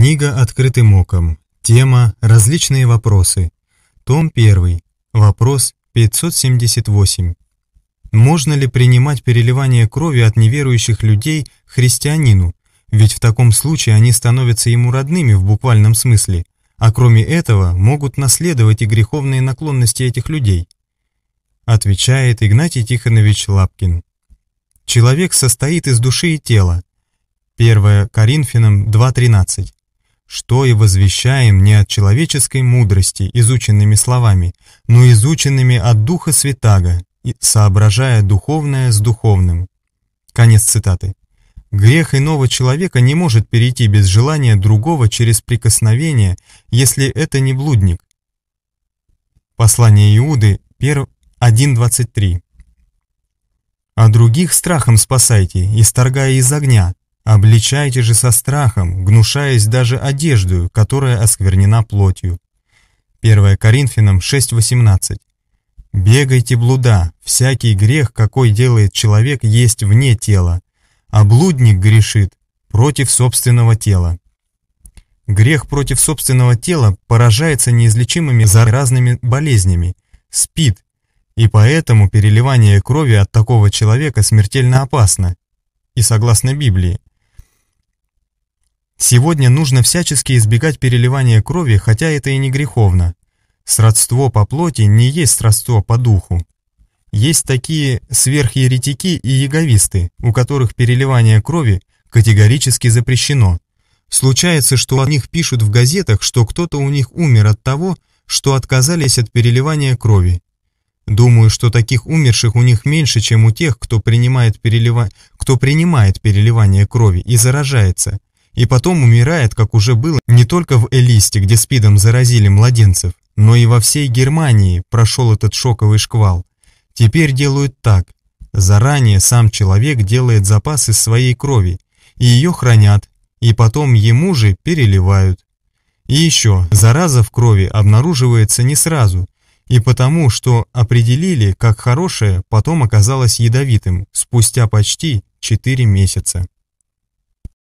Книга открытым оком. Тема «Различные вопросы». Том 1. Вопрос 578. Можно ли принимать переливание крови от неверующих людей христианину? Ведь в таком случае они становятся ему родными в буквальном смысле, а кроме этого могут наследовать и греховные наклонности этих людей. Отвечает Игнатий Тихонович Лапкин. Человек состоит из души и тела. 1 Коринфянам 2.13 что и возвещаем не от человеческой мудрости, изученными словами, но изученными от Духа Святаго, соображая духовное с духовным. Конец цитаты. Грех иного человека не может перейти без желания другого через прикосновение, если это не блудник. Послание Иуды 1.23 «А других страхом спасайте, исторгая из огня, Обличайте же со страхом, гнушаясь даже одеждою, которая осквернена плотью. 1 Коринфянам 6.18 «Бегайте блуда, всякий грех, какой делает человек, есть вне тела, а блудник грешит против собственного тела». Грех против собственного тела поражается неизлечимыми заразными болезнями, спит, и поэтому переливание крови от такого человека смертельно опасно. И согласно Библии, Сегодня нужно всячески избегать переливания крови, хотя это и не греховно. Сродство по плоти не есть сродство по духу. Есть такие сверхеретики и яговисты, у которых переливание крови категорически запрещено. Случается, что о них пишут в газетах, что кто-то у них умер от того, что отказались от переливания крови. Думаю, что таких умерших у них меньше, чем у тех, кто принимает, перелива... кто принимает переливание крови и заражается – и потом умирает, как уже было, не только в Элисте, где спидом заразили младенцев, но и во всей Германии прошел этот шоковый шквал. Теперь делают так. Заранее сам человек делает запас из своей крови, и ее хранят, и потом ему же переливают. И еще, зараза в крови обнаруживается не сразу, и потому, что определили как хорошее, потом оказалось ядовитым, спустя почти 4 месяца.